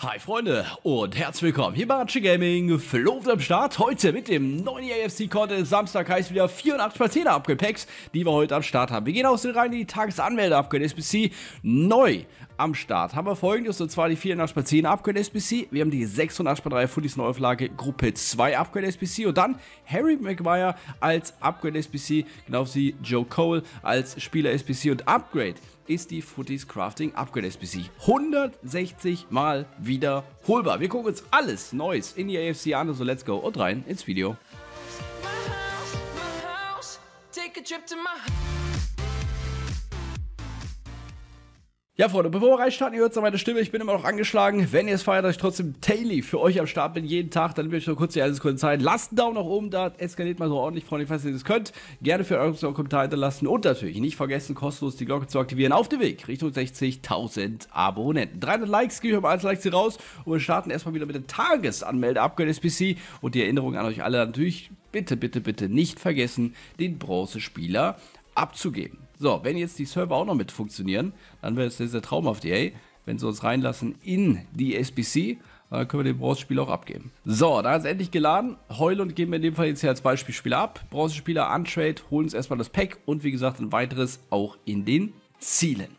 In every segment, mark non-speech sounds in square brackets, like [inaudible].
Hi Freunde und herzlich willkommen hier bei Archie Gaming, Flo am Start, heute mit dem neuen AFC Content, Samstag heißt wieder 84 10 Upgrade packs die wir heute am Start haben. Wir gehen aus den Reihen in die tagesanmelde Upgrade SBC, neu am Start haben wir folgendes, und zwar die x 10 Upgrade SBC, wir haben die x 3 Footies Neuauflage Gruppe 2 Upgrade SBC und dann Harry Maguire als Upgrade SBC, genau wie Joe Cole als Spieler SBC und Upgrade ist die Footies Crafting Upgrade SBC. 160 Mal wiederholbar. Wir gucken uns alles Neues in die AFC an, also let's go und rein ins Video. My house, my house, Ja, Freunde, bevor wir reinstarten, ihr hört es an meiner Stimme, ich bin immer noch angeschlagen. Wenn ihr es feiert, dass ich trotzdem daily für euch am Start bin, jeden Tag, dann will ich nur kurz die 1 Sekunde Zeit. Lasst einen Daumen nach oben da, eskaliert mal so ordentlich, Freunde, falls ihr das könnt. Gerne für eure Kommentare hinterlassen und natürlich nicht vergessen, kostenlos die Glocke zu aktivieren. Auf dem Weg Richtung 60.000 Abonnenten. 300 Likes, gebe ich mal 1 Likes hier raus und wir starten erstmal wieder mit der Tagesanmelde Upgrade SPC und die Erinnerung an euch alle natürlich, bitte, bitte, bitte nicht vergessen, den Bronzespieler abzugeben. So, wenn jetzt die Server auch noch mit funktionieren, dann wäre es sehr, sehr traumhaft, EA. Wenn sie uns reinlassen in die SBC, dann äh, können wir den Bronzespiel auch abgeben. So, da ist endlich geladen. Heulund geben wir in dem Fall jetzt hier als Beispielspieler ab. Bronzespieler, Untrade, holen uns erstmal das Pack und wie gesagt ein weiteres auch in den Zielen.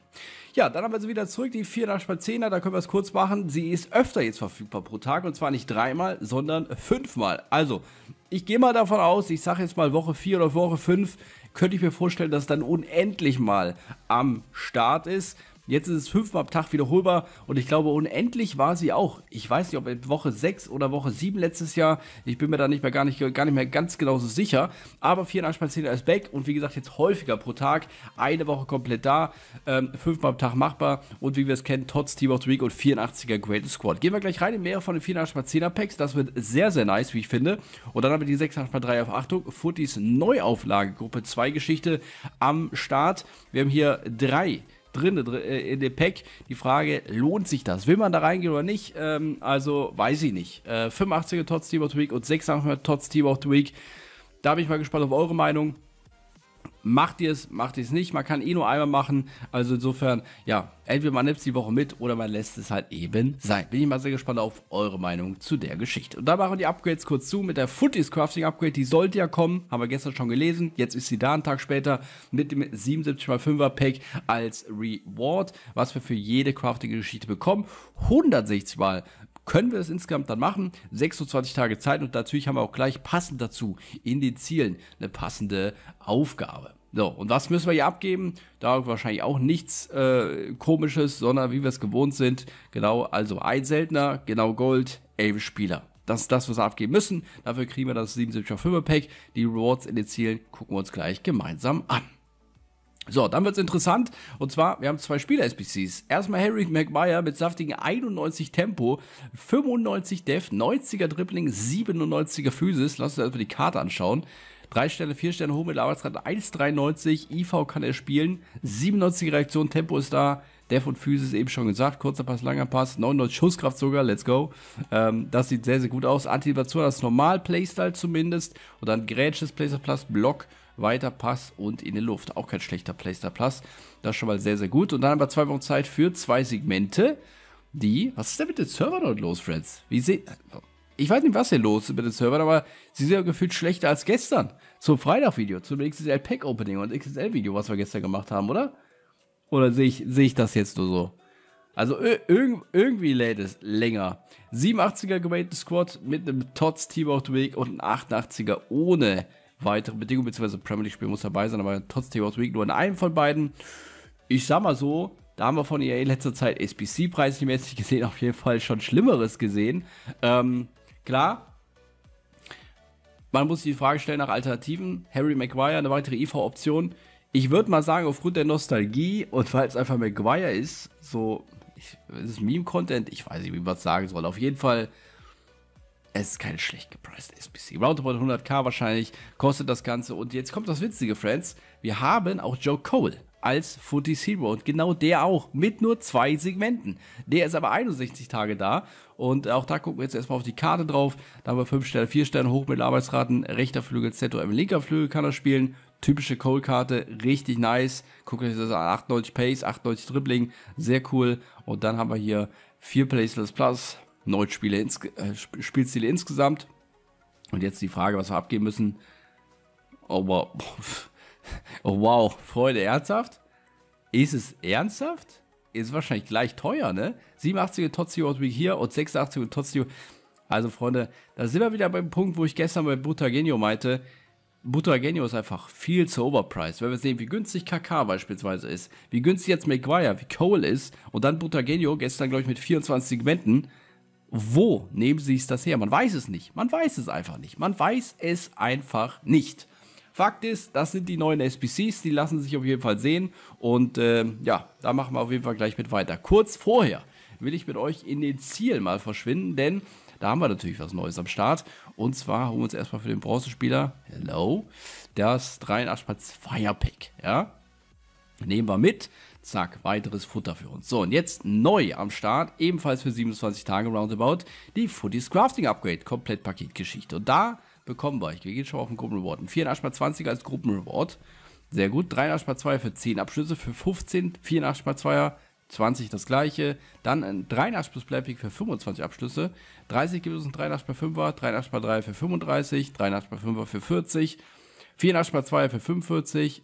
Ja, dann haben wir sie wieder zurück, die 4 nach Spazierer, da können wir es kurz machen. Sie ist öfter jetzt verfügbar pro Tag und zwar nicht dreimal, sondern fünfmal. Also, ich gehe mal davon aus, ich sage jetzt mal Woche 4 oder Woche 5, könnte ich mir vorstellen, dass dann unendlich mal am Start ist. Jetzt ist es fünfmal am Tag wiederholbar und ich glaube, unendlich war sie auch. Ich weiß nicht, ob in Woche 6 oder Woche 7 letztes Jahr. Ich bin mir da nicht mehr gar nicht, gar nicht mehr ganz genau so sicher. Aber 84 ist back und wie gesagt, jetzt häufiger pro Tag. Eine Woche komplett da, ähm, fünfmal am Tag machbar und wie wir es kennen, Tots Team of the Week und 84er Great Squad. Gehen wir gleich rein in mehrere von den 84er Packs. Das wird sehr, sehr nice, wie ich finde. Und dann haben wir die 6 x 3 auf Achtung. Footies Neuauflage, Gruppe 2 Geschichte am Start. Wir haben hier drei drin, äh, in dem Pack. Die Frage, lohnt sich das? Will man da reingehen oder nicht? Ähm, also weiß ich nicht. Äh, 85er Tots Team of the Week und 86er Tots Team of the Week. Da bin ich mal gespannt auf eure Meinung macht ihr es, macht ihr es nicht. Man kann eh nur einmal machen. Also insofern, ja, entweder man nimmt es die Woche mit oder man lässt es halt eben sein. Bin ich mal sehr gespannt auf eure Meinung zu der Geschichte. Und da machen wir die Upgrades kurz zu mit der Footies Crafting Upgrade. Die sollte ja kommen, haben wir gestern schon gelesen. Jetzt ist sie da, einen Tag später, mit dem 77x5er Pack als Reward, was wir für jede Crafting-Geschichte bekommen. 160 mal können wir es insgesamt dann machen. 26 Tage Zeit und natürlich haben wir auch gleich passend dazu in den Zielen eine passende Aufgabe. So, und was müssen wir hier abgeben? Da wahrscheinlich auch nichts äh, komisches, sondern wie wir es gewohnt sind. Genau, also ein Seltener, genau Gold, elf Spieler. Das ist das, was wir abgeben müssen. Dafür kriegen wir das 77er 5er Pack. Die Rewards in den Zielen gucken wir uns gleich gemeinsam an. So, dann wird es interessant. Und zwar, wir haben zwei Spieler-SBCs. Erstmal Harry McMeyer mit saftigen 91 Tempo, 95 Def, 90er Dribbling, 97er Physis. Lass uns erstmal die Karte anschauen. Drei Sterne, vier Sterne, hoch mit Mittelaufwärtsrate 1,93. IV kann er spielen. 97 Reaktion, Tempo ist da. Def und Physis eben schon gesagt. Kurzer Pass, langer Pass. 99 Schusskraft sogar. Let's go. Ähm, das sieht sehr, sehr gut aus. Antizipation, das ist normal Playstyle zumindest. Und dann grätsches Playstyle plus Block weiter Pass und in die Luft. Auch kein schlechter Playstar Plus. Das ist schon mal sehr, sehr gut. Und dann haben wir zwei Wochen Zeit für zwei Segmente, die. Was ist denn mit den Servern dort los, Friends? Wie seht. Ich weiß nicht, was hier los ist mit den Servern, aber sie sind ja gefühlt schlechter als gestern. Zum Freitag-Video, zum xsl pack opening und xsl video was wir gestern gemacht haben, oder? Oder sehe ich, seh ich das jetzt nur so? Also irg irgendwie lädt es länger. 87er Gemeinde Squad mit einem Tots Team of the Week und ein 88er ohne weitere Bedingungen, beziehungsweise Premier League-Spiel muss dabei sein, aber trotzdem aus of Week nur in einem von beiden. Ich sag mal so, da haben wir von EA in letzter Zeit sbc preislich gesehen, auf jeden Fall schon Schlimmeres gesehen. Ähm, klar, man muss die Frage stellen nach Alternativen. Harry Maguire, eine weitere IV-Option. Ich würde mal sagen, aufgrund der Nostalgie und weil es einfach Maguire ist, so, ich, es ist Meme-Content, ich weiß nicht, wie man es sagen soll. Auf jeden Fall es ist keine schlecht gepriced SBC. Roundabout 100k wahrscheinlich kostet das Ganze. Und jetzt kommt das Witzige, Friends. Wir haben auch Joe Cole als Footy Zero. Und genau der auch, mit nur zwei Segmenten. Der ist aber 61 Tage da. Und auch da gucken wir jetzt erstmal auf die Karte drauf. Da haben wir 5 Sterne, 4 Sterne, Hochmittelarbeitsraten, rechter Flügel ZOM, linker Flügel kann er spielen. Typische Cole-Karte, richtig nice. Guckt euch das an, 98 Pace, 98 Dribbling, sehr cool. Und dann haben wir hier 4 Placeless Plus, neun Spiele ins, äh, Spielstile insgesamt. Und jetzt die Frage, was wir abgeben müssen. Oh wow. [laughs] Oh wow, Freunde, ernsthaft? Ist es ernsthaft? Ist wahrscheinlich gleich teuer, ne? 87er Tozio hier und 86er Tozio. Also Freunde, da sind wir wieder beim Punkt, wo ich gestern bei Butagenio meinte, Butagenio ist einfach viel zu overpriced. Wenn wir sehen, wie günstig KK beispielsweise ist, wie günstig jetzt McGuire, wie Cole ist und dann Butagenio gestern, glaube ich, mit 24 Segmenten, wo nehmen sie es das her? Man weiß es nicht. Man weiß es einfach nicht. Man weiß es einfach nicht. Fakt ist, das sind die neuen SPCs, die lassen sich auf jeden Fall sehen. Und äh, ja, da machen wir auf jeden Fall gleich mit weiter. Kurz vorher will ich mit euch in den Ziel mal verschwinden, denn da haben wir natürlich was Neues am Start. Und zwar holen wir uns erstmal für den Bronzespieler, hello, das 83 Firepack. Ja, nehmen wir mit. Zack, weiteres Futter für uns. So, und jetzt neu am Start, ebenfalls für 27 Tage Roundabout, die Footies Crafting Upgrade, komplett Paketgeschichte. Und da bekommen wir, ich gehe schon auf den Gruppenreward, einen 4 mal 20 als Gruppenreward. Sehr gut, 3 mal 2 für 10 Abschlüsse, für 15, 4 mal 2er, 20 das gleiche, dann ein 3 plus Playpick für 25 Abschlüsse, 30 gibt es ein 3 bei 5er, 3 bei 3 für 35, 3 bei 5er für 40, 4 bei 2 für 45,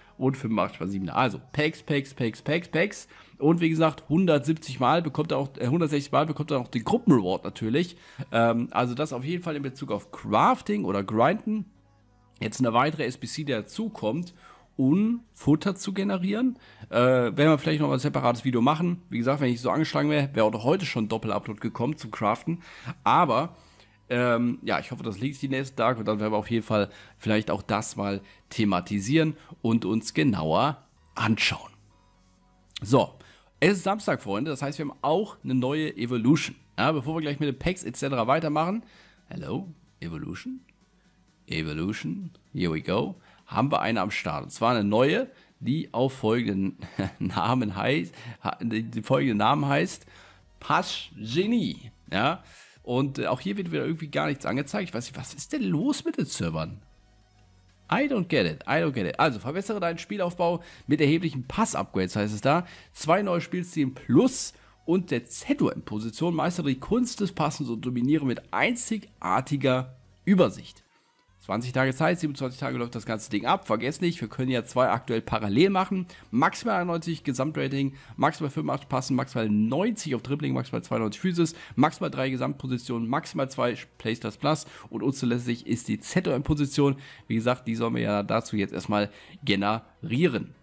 und 85,7er. Also Packs, Packs, Packs, Packs, Packs. Und wie gesagt, 170 Mal bekommt er auch, äh, 160 Mal bekommt er auch den Gruppenreward natürlich. Ähm, also das auf jeden Fall in Bezug auf Crafting oder Grinden. Jetzt eine weitere SBC, der dazukommt, um Futter zu generieren. Äh, werden wir vielleicht noch ein separates Video machen. Wie gesagt, wenn ich so angeschlagen wäre, wäre auch heute schon Doppel-Upload gekommen zum Craften. Aber ähm, ja, ich hoffe, das liegt die nächsten Tage und dann werden wir auf jeden Fall vielleicht auch das mal thematisieren und uns genauer anschauen. So, es ist Samstag, Freunde, das heißt, wir haben auch eine neue Evolution. Ja, bevor wir gleich mit den Packs etc. weitermachen, hello, Evolution, Evolution, here we go, haben wir eine am Start. Und zwar eine neue, die auf folgenden [laughs] Namen heißt, die folgenden Namen heißt Pasch Genie. Ja, und äh, auch hier wird wieder irgendwie gar nichts angezeigt. Ich weiß nicht, was ist denn los mit den Servern? I don't get it. I don't get it. Also verbessere deinen Spielaufbau mit erheblichen Pass-Upgrades, heißt es da. Zwei neue Spielszenen plus und der ZOM-Position meistere die Kunst des Passens und dominiere mit einzigartiger Übersicht. 20 Tage Zeit, 27 Tage läuft das ganze Ding ab. Vergesst nicht, wir können ja zwei aktuell parallel machen. Maximal 91 Gesamtrating, maximal 85 Passen, maximal 90 auf Dribbling, maximal 92 Physis, maximal 3 Gesamtpositionen, maximal 2 Playstars Plus und unzulässig ist die ZOM-Position. Wie gesagt, die sollen wir ja dazu jetzt erstmal generieren.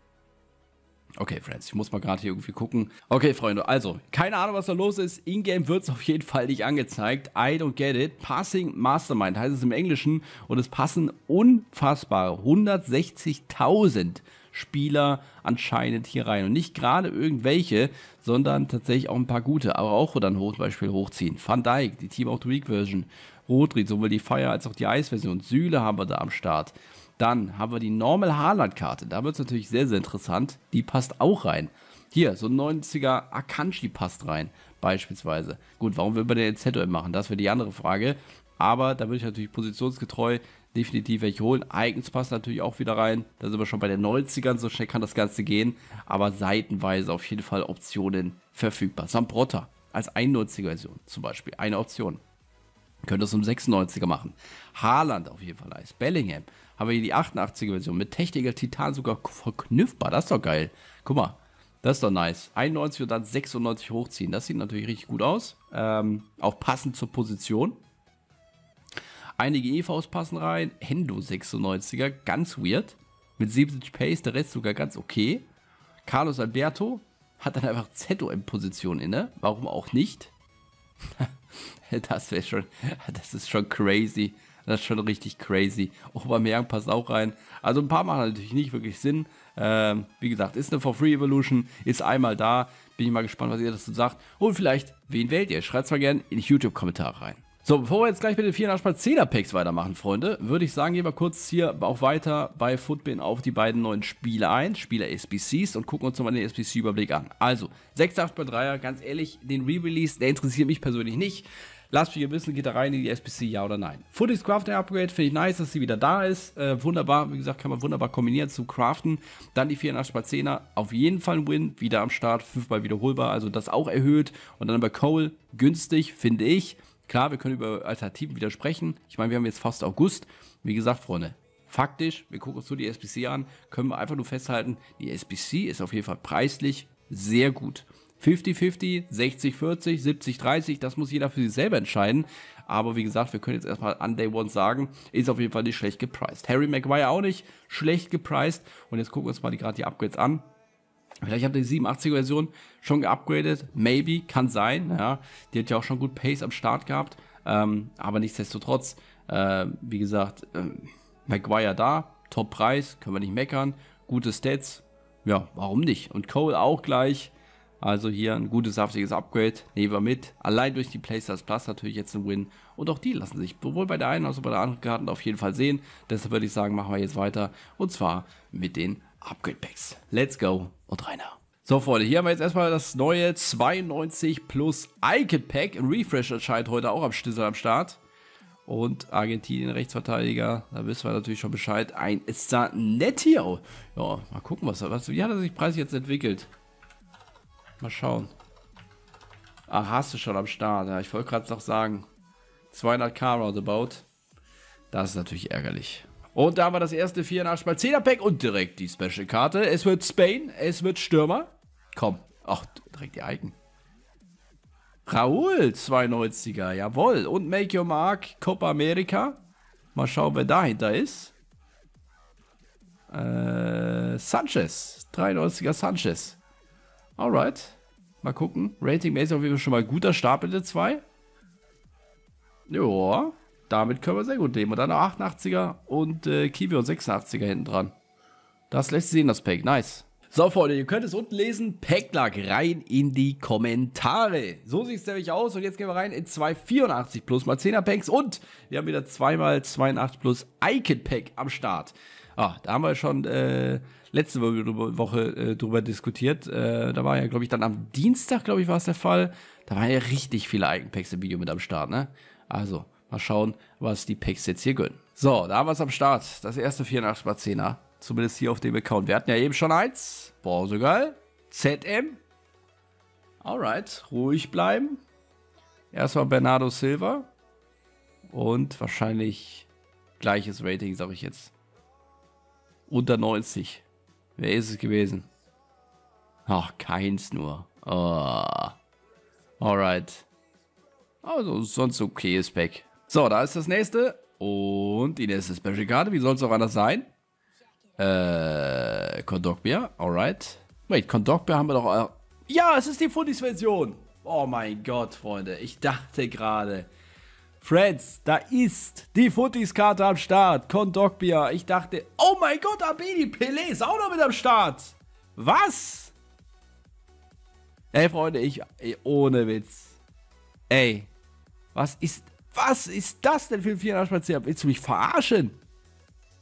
Okay, Friends, ich muss mal gerade hier irgendwie gucken. Okay, Freunde, also, keine Ahnung, was da los ist. Ingame wird es auf jeden Fall nicht angezeigt. I don't get it. Passing Mastermind heißt es im Englischen. Und es passen unfassbare 160.000 Spieler anscheinend hier rein. Und nicht gerade irgendwelche, sondern tatsächlich auch ein paar gute. Aber auch oder ein Beispiel hochziehen. Van Dyke, die Team of the Week Version. Rodri, sowohl die Fire als auch die Eis-Version. Süle haben wir da am Start. Dann haben wir die Normal Haaland-Karte. Da wird es natürlich sehr, sehr interessant. Die passt auch rein. Hier, so ein 90er Akanji passt rein, beispielsweise. Gut, warum will man den ZOM machen? Das wäre die andere Frage. Aber da würde ich natürlich positionsgetreu definitiv welche holen. Eigens passt natürlich auch wieder rein. Da sind wir schon bei den 90ern, so schnell kann das Ganze gehen. Aber seitenweise auf jeden Fall Optionen verfügbar. Sambrotta als 91er-Version zum Beispiel, eine Option. Könnte es um 96er machen. Haaland auf jeden Fall nice. Bellingham. Haben wir hier die 88er Version mit Techniker Titan sogar verknüpfbar. Das ist doch geil. Guck mal, das ist doch nice. 91 und dann 96 hochziehen. Das sieht natürlich richtig gut aus. Ähm, auch passend zur Position. Einige EVs passen rein. Hendo 96er, ganz weird. Mit 70 Pace, der Rest sogar ganz okay. Carlos Alberto hat dann einfach ZOM-Position inne. Warum auch nicht? [laughs] [laughs] Das wäre schon, das ist schon crazy. Das ist schon richtig crazy. Obermeier oh, passt auch rein. Also ein paar machen natürlich nicht wirklich Sinn. Ähm, wie gesagt, ist eine For Free Evolution, ist einmal da. Bin ich mal gespannt, was ihr dazu sagt. Und vielleicht, wen wählt ihr? Schreibt es mal gerne in die YouTube-Kommentare rein. So, bevor wir jetzt gleich mit den 84 er packs weitermachen, Freunde, würde ich sagen, gehen wir kurz hier auch weiter bei Footbin auf die beiden neuen Spiele ein, Spieler SBCs und gucken uns nochmal den SBC-Überblick an. Also, 6,8x3er, ganz ehrlich, den Re-Release, der interessiert mich persönlich nicht. Lasst mich wissen, geht da rein in die SBC, ja oder nein. Footies Crafting Upgrade finde ich nice, dass sie wieder da ist. Äh, wunderbar, wie gesagt, kann man wunderbar kombinieren zum Craften. Dann die 84x10er, auf jeden Fall ein Win, wieder am Start, 5 fünfmal wiederholbar, also das auch erhöht. Und dann bei Cole, günstig, finde ich. Klar, wir können über Alternativen widersprechen. Ich meine, wir haben jetzt fast August. Wie gesagt, Freunde, faktisch, wir gucken uns nur die SBC an, können wir einfach nur festhalten, die SBC ist auf jeden Fall preislich sehr gut. 50-50, 60-40, 70-30, das muss jeder für sich selber entscheiden. Aber wie gesagt, wir können jetzt erstmal an Day One sagen, ist auf jeden Fall nicht schlecht gepriced. Harry Maguire auch nicht schlecht gepriced. Und jetzt gucken wir uns mal gerade die Upgrades an. Vielleicht habt ihr die 87er Version schon geupgradet, maybe, kann sein. Ja. Die hat ja auch schon gut Pace am Start gehabt. Ähm, aber nichtsdestotrotz, äh, wie gesagt, äh, Maguire da, Top-Preis, können wir nicht meckern. Gute Stats, ja, warum nicht? Und Cole auch gleich. Also hier ein gutes, saftiges Upgrade. Nehmen wir mit. Allein durch die Playstars Plus natürlich jetzt ein Win. Und auch die lassen sich sowohl bei der einen als auch bei der anderen Karten auf jeden Fall sehen. Deshalb würde ich sagen, machen wir jetzt weiter. Und zwar mit den Upgrade Packs. Let's go und rein da. So Freunde, hier haben wir jetzt erstmal das neue 92 plus Icon Pack. Refresh erscheint heute auch am Schlüssel am Start. Und Argentinien Rechtsverteidiger, da wissen wir natürlich schon Bescheid. Ein Sanetio. Ja, mal gucken, was, was, wie hat er sich Preis jetzt entwickelt? Mal schauen. Ah, hast du schon am Start. Ja, ich wollte gerade noch sagen. 200k roundabout. Das ist natürlich ärgerlich. Und da haben wir das erste 4 mal 10 Pack und direkt die Special-Karte. Es wird Spain, es wird Stürmer. Komm, ach, direkt die Icon. Raul, 92er, jawohl. Und Make Your Mark, Copa America. Mal schauen, wer dahinter ist. Äh, Sanchez, 93er Sanchez. Alright, mal gucken. Rating-mäßig auf jeden Fall schon mal guter Stapel der 2. Joa damit können wir sehr gut leben. Und dann noch 88er und äh, Kiwi 86er hinten dran. Das lässt sehen, das Pack. Nice. So, Freunde, ihr könnt es unten lesen. Pack lag rein in die Kommentare. So sieht es nämlich aus. Und jetzt gehen wir rein in zwei 84 plus mal 10er Packs. Und wir haben wieder 2x82 plus Icon Pack am Start. Ah, da haben wir schon äh, letzte Woche äh, drüber diskutiert. Äh, da war ja, glaube ich, dann am Dienstag, glaube ich, war es der Fall. Da waren ja richtig viele Icon Packs im Video mit am Start, ne? Also, Mal schauen, was die Picks jetzt hier gönnen. So, da haben wir es am Start. Das erste 84er. 10 Zumindest hier auf dem Account. Wir hatten ja eben schon eins. Boah, so geil. ZM. Alright, ruhig bleiben. Erstmal Bernardo Silva. Und wahrscheinlich gleiches Rating, sage ich jetzt. Unter 90. Wer ist es gewesen? Ach, keins nur. Oh. Alright. Also sonst okayes Pack. So, da ist das nächste. Und die nächste Special-Karte. Wie soll es auch anders sein? Äh, Kondogbia. Alright. Wait, Kondogbia haben wir doch... Äh, ja, es ist die Fundis-Version. Oh mein Gott, Freunde. Ich dachte gerade... Friends, da ist die Footies-Karte am Start. Kondogbia. Ich dachte, oh mein Gott, Abidi Pele ist auch noch mit am Start. Was? Ey, Freunde, ich, ey, ohne Witz. Ey, was ist was ist das denn für ein 84 Spazier? Willst du mich verarschen?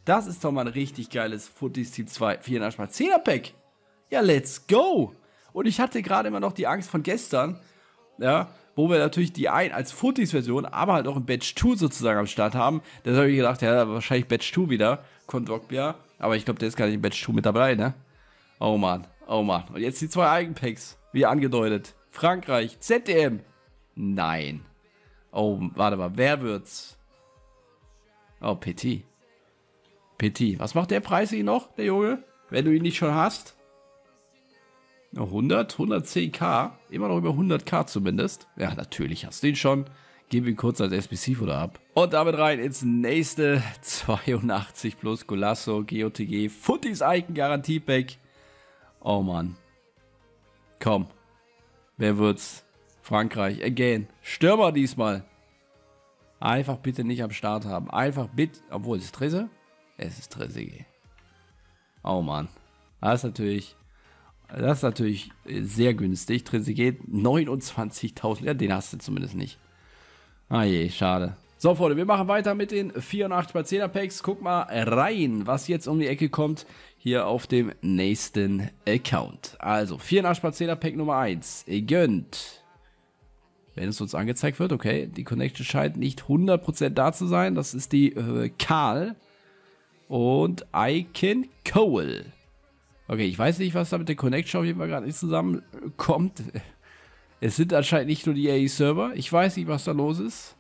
Das ist doch mal ein richtig geiles Footies Team 2 84 Spazierer Pack. Ja, let's go. Und ich hatte gerade immer noch die Angst von gestern, ja, wo wir natürlich die ein als Footies Version, aber halt auch ein Batch 2 sozusagen am Start haben. Deshalb habe ich gedacht, ja, wahrscheinlich Batch 2 wieder, Kondogbia. Aber ich glaube, der ist gar nicht im Batch 2 mit dabei, ne? Oh man, oh man. Und jetzt die zwei Eigenpacks, wie angedeutet. Frankreich, ZDM. Nein. Oh, warte mal, wer wird's? Oh, Petit. Petit. Was macht der Preis hier noch, der Junge? Wenn du ihn nicht schon hast? 100, 110k. Immer noch über 100k zumindest. Ja, natürlich hast du ihn schon. Geben wir kurz als SBC-Futter ab. Und damit rein ins nächste 82 [laughs] plus Golasso, GOTG, Footies Icon Garantie Pack. Oh Mann. Komm. Wer wird's? Frankreich, again. Stürmer diesmal. Einfach bitte nicht am Start haben. Einfach bitte, obwohl es ist Trisse. Es ist Trisse. Oh Mann. Das ist natürlich, das ist natürlich sehr günstig. Trisse geht 29.000. Ja, den hast du zumindest nicht. Ah je, schade. So, Freunde, wir machen weiter mit den 84 x er Packs. Guck mal rein, was jetzt um die Ecke kommt hier auf dem nächsten Account. Also, 84 x er Pack Nummer 1. Gönnt wenn es uns angezeigt wird, okay, die Connection scheint nicht 100% da zu sein. Das ist die äh, Karl und Icon Cole. Okay, ich weiß nicht, was da mit der Connection auf jeden Fall gerade nicht zusammenkommt. Es sind anscheinend nicht nur die ae server Ich weiß nicht, was da los ist.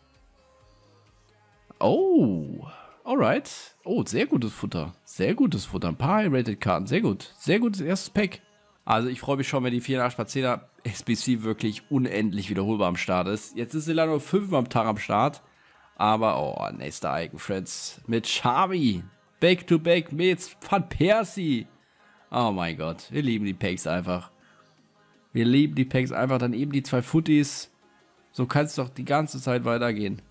Oh, alright. Oh, sehr gutes Futter. Sehr gutes Futter. Ein paar High-Rated-Karten. Sehr gut. Sehr gutes erstes Pack. Also ich freue mich schon, wenn die 84er SBC wirklich unendlich wiederholbar am Start ist. Jetzt ist sie leider nur 5 am Tag am Start. Aber, oh, nächster Icon Friends mit Xavi. Back to back mit Van Persie. Oh mein Gott, wir lieben die Packs einfach. Wir lieben die Packs einfach. Dann eben die zwei Footies. So kann es doch die ganze Zeit weitergehen.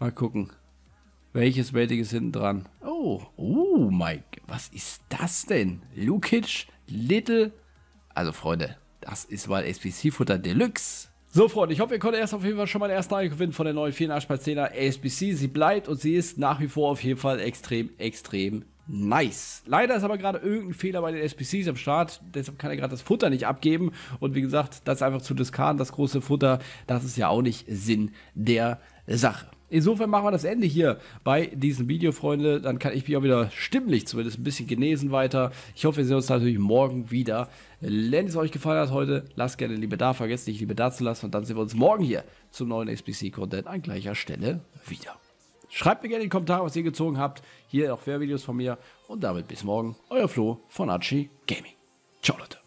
Mal gucken. Welches Rating ist hinten dran? Oh, oh mein, Gott. was ist das denn? Lukic, Little, also Freunde, das ist mal SBC-Futter Deluxe. So, Freunde, ich hoffe, ihr konntet erst auf jeden Fall schon mal den ersten Eindruck gewinnen von der neuen 84er SBC. Sie bleibt und sie ist nach wie vor auf jeden Fall extrem, extrem nice. Leider ist aber gerade irgendein Fehler bei den SPCs am Start, deshalb kann er gerade das Futter nicht abgeben. Und wie gesagt, das einfach zu diskarden, das große Futter, das ist ja auch nicht Sinn der Sache. Insofern machen wir das Ende hier bei diesem Video, Freunde. Dann kann ich mich auch wieder stimmlich zumindest ein bisschen genesen weiter. Ich hoffe, wir sehen uns natürlich morgen wieder. Wenn es euch gefallen hat heute, lasst gerne Liebe da, vergesst nicht Liebe da zu lassen und dann sehen wir uns morgen hier zum neuen XPC-Content an gleicher Stelle wieder. Schreibt mir gerne in die Kommentare, was ihr gezogen habt. Hier auch Videos von mir und damit bis morgen. Euer Flo von Archie Gaming. Ciao Leute.